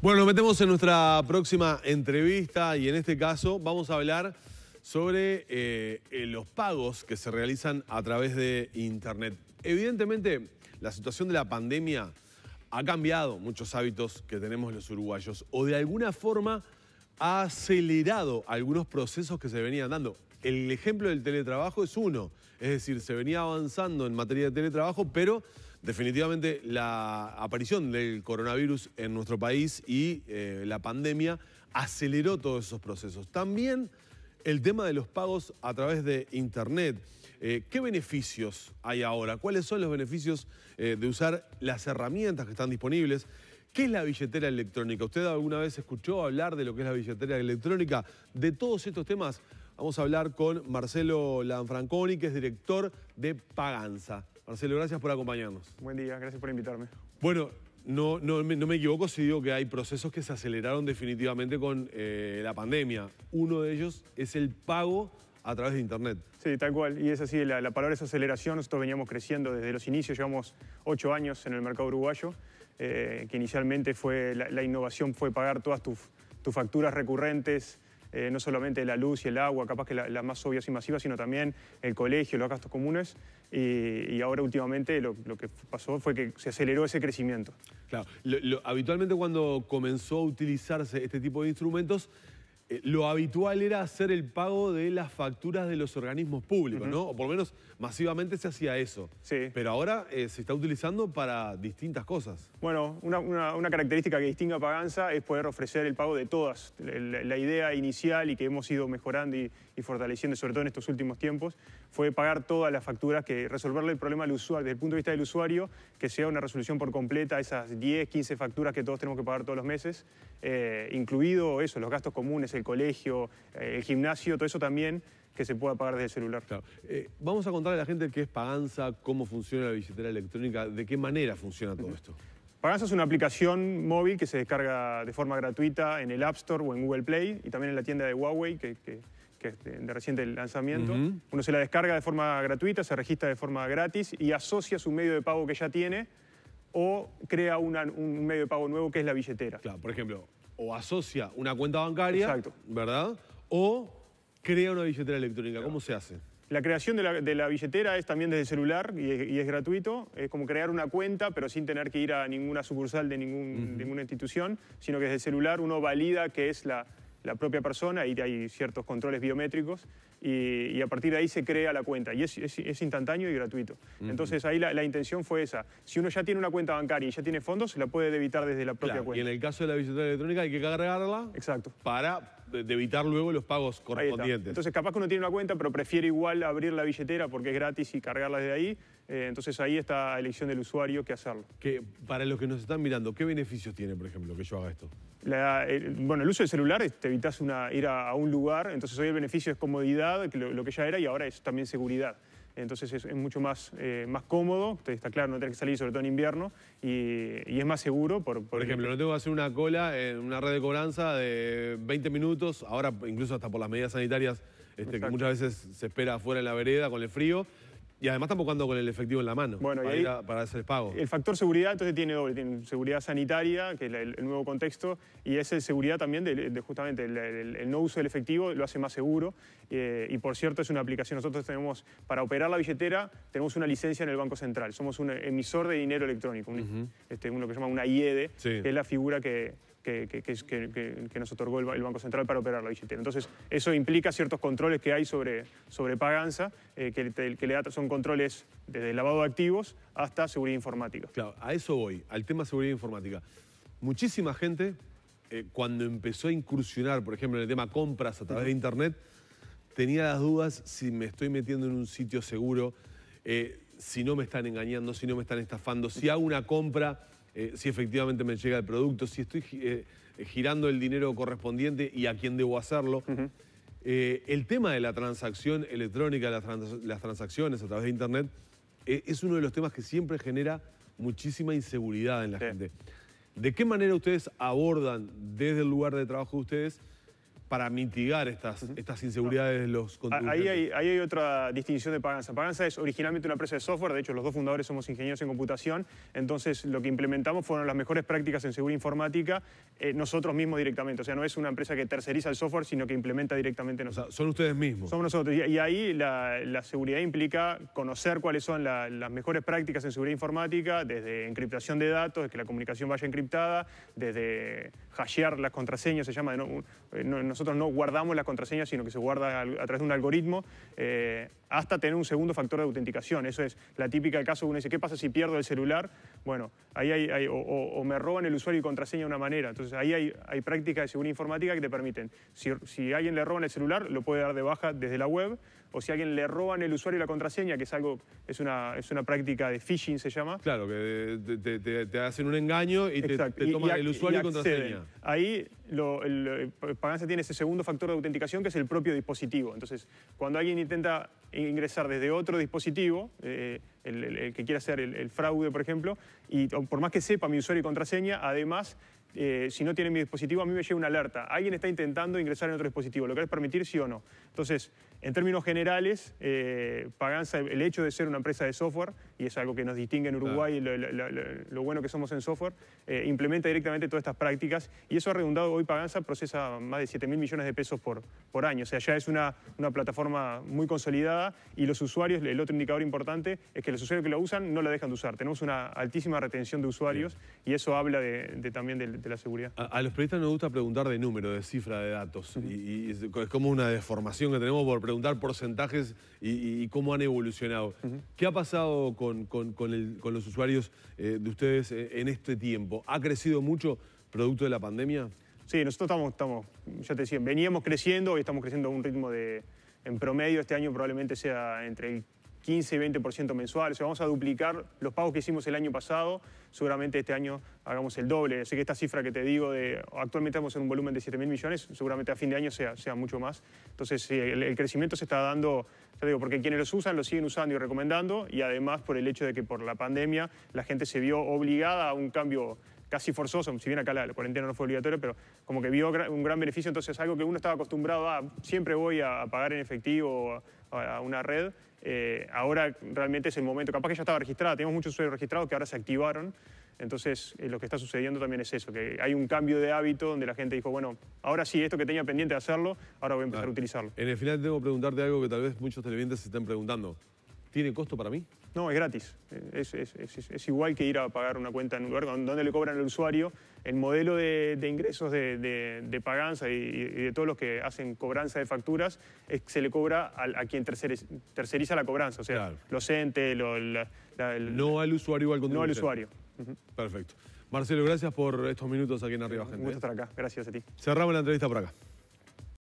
Bueno, nos metemos en nuestra próxima entrevista y en este caso vamos a hablar sobre eh, eh, los pagos que se realizan a través de Internet. Evidentemente, la situación de la pandemia ha cambiado muchos hábitos que tenemos los uruguayos o de alguna forma ha acelerado algunos procesos que se venían dando. El ejemplo del teletrabajo es uno, es decir, se venía avanzando en materia de teletrabajo, pero Definitivamente la aparición del coronavirus en nuestro país y eh, la pandemia aceleró todos esos procesos. También el tema de los pagos a través de Internet. Eh, ¿Qué beneficios hay ahora? ¿Cuáles son los beneficios eh, de usar las herramientas que están disponibles? ¿Qué es la billetera electrónica? ¿Usted alguna vez escuchó hablar de lo que es la billetera electrónica? De todos estos temas vamos a hablar con Marcelo Lanfranconi, que es director de Paganza. Marcelo, gracias por acompañarnos. Buen día, gracias por invitarme. Bueno, no, no, me equivoco si digo que hay procesos que se aceleraron definitivamente con eh, la pandemia. Uno de ellos es el pago a través de Internet. Sí, tal cual. Y es así, la, palabra es aceleración. Nosotros veníamos creciendo desde los inicios, llevamos ocho años en el mercado uruguayo, eh, que inicialmente fue la, innovación fue pagar todas tus facturas recurrentes, eh, no solamente la luz y el agua, capaz que las la más obvias y masivas, sino también el colegio, los gastos comunes. Y, ahora últimamente lo, que pasó fue que se aceleró ese crecimiento. Claro, habitualmente cuando comenzó a utilizarse este tipo de instrumentos, eh, lo habitual era hacer el pago de las facturas de los organismos públicos, ¿no? O por lo menos masivamente se hacía eso. Sí. Pero ahora eh, se está utilizando para distintas cosas. Bueno, una, característica que distingue a Paganza es poder ofrecer el pago de todas. La, idea inicial y que hemos ido mejorando y, fortaleciendo, sobre todo en estos últimos tiempos, fue pagar todas las facturas, que resolverle el problema desde el punto de vista del usuario, que sea una resolución por completa esas 10, 15 facturas que todos tenemos que pagar todos los meses, eh, incluido eso, los gastos comunes, el colegio, eh, el gimnasio, todo eso también que se pueda pagar desde el celular. Claro. Eh, vamos a contarle a la gente qué es Paganza, cómo funciona la billetera electrónica, de qué manera funciona todo esto. Paganza es una aplicación móvil que se descarga de forma gratuita en el App Store o en Google Play y también en la tienda de Huawei, que, es de reciente lanzamiento. Uno se la descarga de forma gratuita, se registra de forma gratis y asocia su medio de pago que ya tiene o crea un medio de pago nuevo que es la billetera. Claro, por ejemplo, o asocia una cuenta bancaria, ¿verdad? O crea una billetera electrónica. ¿Cómo se hace? La creación de la, billetera es también desde celular y es, gratuito. Es como crear una cuenta, pero sin tener que ir a ninguna sucursal de ninguna institución, sino que desde celular uno valida que es la, la propia persona, ahí hay ciertos controles biométricos y, a partir de ahí se crea la cuenta y es, instantáneo y gratuito. Entonces ahí la, intención fue esa. Si uno ya tiene una cuenta bancaria y ya tiene fondos, se la puede debitar desde la propia cuenta. Y en el caso de la billetera electrónica hay que cargarla Exacto. para eh, debitar luego los pagos correspondientes. Entonces capaz que uno tiene una cuenta pero prefiere igual abrir la billetera porque es gratis y cargarla desde ahí eh, entonces ahí está la elección del usuario que hacerlo. para los que nos están mirando, ¿qué beneficios tiene, por ejemplo, que yo haga esto? Eh, bueno, el uso del celular te evitas ir a, un lugar, entonces hoy el beneficio es comodidad, lo, que ya era, y ahora es también seguridad. Entonces es, mucho más, eh, más cómodo, está claro, no tener que salir, sobre todo en invierno, y, es más seguro. Por, ejemplo, no tengo que hacer una cola en una red de cobranza de 20 minutos, ahora incluso hasta por las medidas sanitarias, este, que muchas veces se espera afuera en la vereda con el frío, y además tampoco ando con el efectivo en la mano bueno, para, y para, hacer pago. El factor seguridad entonces tiene doble, tiene seguridad sanitaria, que es el, nuevo contexto, y es el seguridad también de, justamente el, no uso del efectivo lo hace más seguro. Eh, y por cierto es una aplicación, nosotros tenemos, para operar la billetera, tenemos una licencia en el Banco Central, somos un emisor de dinero electrónico, este, uno que se llama una IED, que es la figura que que, nos otorgó el, Banco Central para operar la billetera. Entonces, eso implica ciertos controles que hay sobre, sobre paganza, eh, que, le da, son controles desde lavado de activos hasta seguridad informática. Claro, a eso voy, al tema seguridad informática. Muchísima gente, eh, cuando empezó a incursionar, por ejemplo, en el tema compras a través de Internet, tenía las dudas si me estoy metiendo en un sitio seguro, eh, si no me están engañando, si no me están estafando, si hago una compra eh, si efectivamente me llega el producto, si estoy eh, girando el dinero correspondiente y a quién debo hacerlo. Eh, el tema de la transacción electrónica, las, transacciones a través de Internet, es uno de los temas que siempre genera muchísima inseguridad en la gente. ¿De qué manera ustedes abordan desde el lugar de trabajo de ustedes para mitigar estas, estas inseguridades de los contribuyentes. Ahí hay, otra distinción de Paganza. Paganza es originalmente una empresa de software, de hecho los dos fundadores somos ingenieros en computación, entonces lo que implementamos fueron las mejores prácticas en seguridad informática eh, nosotros mismos directamente, o sea, no es una empresa que terceriza el software, sino que implementa directamente nosotros. son ustedes mismos. Somos nosotros, y, ahí la, seguridad implica conocer cuáles son las mejores prácticas en seguridad informática, desde encriptación de datos, que la comunicación vaya encriptada, desde hashear las contraseñas, se llama. Eh, nosotros no guardamos Las contraseñas sino que se guarda a, través de un algoritmo, eh, hasta tener un segundo factor de autenticación. Eso es la típica El caso uno dice, ¿qué pasa si pierdo el celular? Bueno, ahí hay, o, me roban el usuario y contraseña de una manera. Entonces ahí hay, hay prácticas de seguridad informática que te permiten, si, alguien le roban el celular, lo puede dar de baja desde la web, o si alguien le roban el usuario y la contraseña, que es algo, es una, es una práctica de phishing, se llama. Claro, que eh, te, hacen un engaño y te, toman el usuario y, y contraseña. Ahí Paganza tiene ese segundo factor de autenticación que es el propio dispositivo. Entonces, cuando alguien intenta ingresar desde otro dispositivo, eh, el, que quiera hacer el, fraude, por ejemplo, y por más que sepa mi usuario y contraseña, además eh, si no tiene mi dispositivo, a mí me llega una alerta. Alguien está intentando ingresar en otro dispositivo. ¿Lo querés permitir, sí o no? Entonces, en términos generales, eh, Paganza, el hecho de ser una empresa de software, y es algo que nos distingue en Uruguay, lo, bueno que somos en software, eh, implementa directamente todas estas prácticas. Y eso ha redundado, hoy Paganza procesa más de 7 mil millones de pesos por, por año. O sea, ya es una, plataforma muy consolidada y los usuarios, el otro indicador importante, es que los usuarios que lo usan no la dejan de usar. Tenemos una altísima retención de usuarios y eso habla también del la seguridad. A, los periodistas nos gusta preguntar de número, de cifra, de datos. y, es como una deformación que tenemos por preguntar porcentajes y, cómo han evolucionado. ¿Qué ha pasado con, los usuarios eh, de ustedes eh, en este tiempo? ¿Ha crecido mucho producto de la pandemia? Sí, nosotros estamos, estamos ya te decía, veníamos creciendo, y estamos creciendo a un ritmo de, en promedio, este año probablemente sea entre el 15 20% mensual. O sea, vamos a duplicar los pagos que hicimos el año pasado. Seguramente este año hagamos el doble. Así que esta cifra que te digo, de actualmente estamos en un volumen de 7 mil millones, seguramente a fin de año sea, mucho más. Entonces, el, crecimiento se está dando, te digo, porque quienes los usan, los siguen usando y recomendando. Y además por el hecho de que por la pandemia la gente se vio obligada a un cambio casi forzoso, si bien acá la, cuarentena no fue obligatoria, pero como que vio un gran beneficio, entonces algo que uno estaba acostumbrado a, siempre voy a, pagar en efectivo a una red, eh, ahora realmente es el momento. Capaz que ya estaba registrada, tenemos muchos usuarios registrados que ahora se activaron. Entonces, eh, lo que está sucediendo también es eso, que hay un cambio de hábito donde la gente dijo, bueno, ahora sí, esto que tenía pendiente de hacerlo, ahora voy a empezar ah, a utilizarlo. En el final tengo que preguntarte algo que tal vez muchos televidentes se estén preguntando. ¿Tiene costo para mí? No, es gratis. Es, igual que ir a pagar una cuenta en un lugar donde le cobran al usuario. El modelo de, ingresos de, paganza y, de todos los que hacen cobranza de facturas es se le cobra a, quien terceriza la cobranza. O sea, los entes, No al usuario al No al usuario. Perfecto. Marcelo, gracias por estos minutos aquí en Arriba Gente. Un gusto ¿eh? estar acá. Gracias a ti. Cerramos la entrevista por acá.